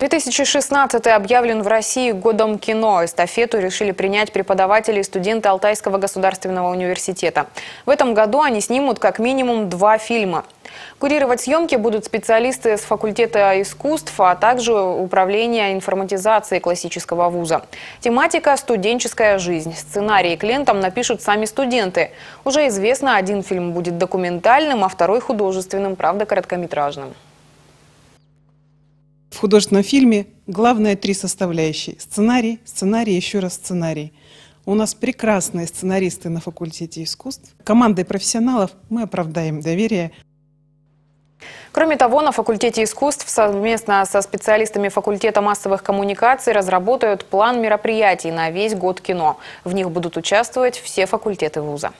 2016 объявлен в России годом кино. Эстафету решили принять преподаватели и студенты Алтайского государственного университета. В этом году они снимут как минимум два фильма. Курировать съемки будут специалисты с факультета искусств, а также управления информатизацией классического вуза. Тематика – студенческая жизнь. Сценарии к лентам напишут сами студенты. Уже известно, один фильм будет документальным, а второй – художественным, правда, короткометражным художественном фильме главное три составляющие. Сценарий, сценарий, еще раз сценарий. У нас прекрасные сценаристы на факультете искусств. Командой профессионалов мы оправдаем доверие. Кроме того, на факультете искусств совместно со специалистами факультета массовых коммуникаций разработают план мероприятий на весь год кино. В них будут участвовать все факультеты вуза.